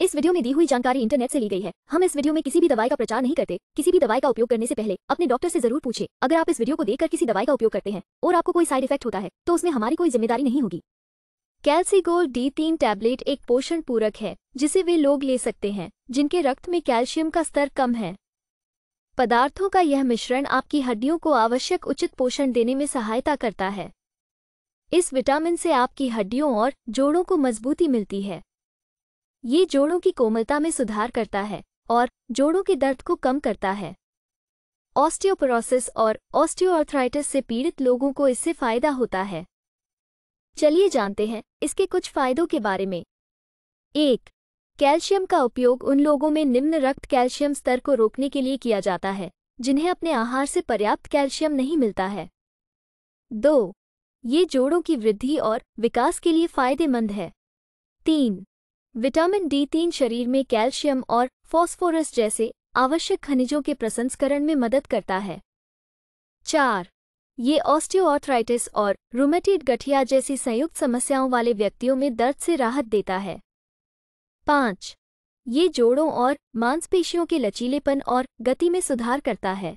इस वीडियो में दी हुई जानकारी इंटरनेट से ली गई है हम इस वीडियो में किसी भी दवाई का प्रचार नहीं करते किसी भी दवाई का उपयोग करने से पहले अपने डॉक्टर से जरूर पूछे अगर आप इस वीडियो को देखकर किसी दवाई का उपयोग करते हैं और आपको कोई साइड इफेक्ट होता है तो उसमें हमारी कोई जिम्मेदारी नहीं होगी गोल्ड डी तीन टैबलेट एक पोषण पूरक है जिसे वे लोग ले सकते हैं जिनके रक्त में कैल्शियम का स्तर कम है पदार्थों का यह मिश्रण आपकी हड्डियों को आवश्यक उचित पोषण देने में सहायता करता है इस विटामिन से आपकी हड्डियों और जोड़ों को मजबूती मिलती है ये जोड़ों की कोमलता में सुधार करता है और जोड़ों के दर्द को कम करता है ऑस्टियोपोरोसिस और ऑस्टियोआर्थराइटिस से पीड़ित लोगों को इससे फायदा होता है चलिए जानते हैं इसके कुछ फायदों के बारे में एक कैल्शियम का उपयोग उन लोगों में निम्न रक्त कैल्शियम स्तर को रोकने के लिए किया जाता है जिन्हें अपने आहार से पर्याप्त कैल्शियम नहीं मिलता है दो ये जोड़ों की वृद्धि और विकास के लिए फायदेमंद है तीन विटामिन डी तीन शरीर में कैल्शियम और फॉस्फोरस जैसे आवश्यक खनिजों के प्रसंस्करण में मदद करता है चार ये ऑस्टियोआर्थराइटिस और रूमेटिड गठिया जैसी संयुक्त समस्याओं वाले व्यक्तियों में दर्द से राहत देता है पाँच ये जोड़ों और मांसपेशियों के लचीलेपन और गति में सुधार करता है